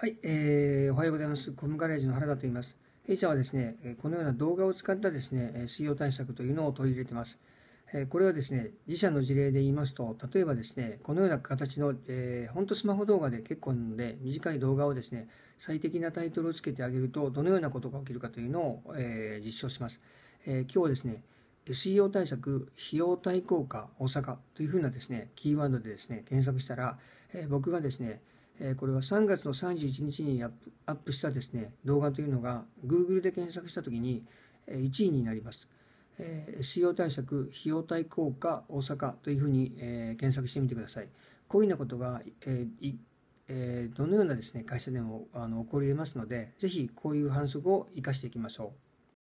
はい、えー、おはようございます。コムガレージの原田と言います。弊社はですね、このような動画を使ったですね、水曜対策というのを取り入れています。これはですね、自社の事例で言いますと、例えばですね、このような形の、えー、ほんとスマホ動画で結構なので、短い動画をですね、最適なタイトルをつけてあげると、どのようなことが起きるかというのを、えー、実証します。えー、今日はですね、SEO 対策、費用対効果、大阪というふうなですね、キーワードでですね、検索したら、えー、僕がですね、えこれは3月の31日にアップしたですね動画というのが Google で検索した時に1位になります。え SEO 対策費用対効果大阪というふうに、え検索してみてください。こういうようなことが、えどのようなですね会社でもあの起こり得ますので是非こういう反則を生かしていきましょう。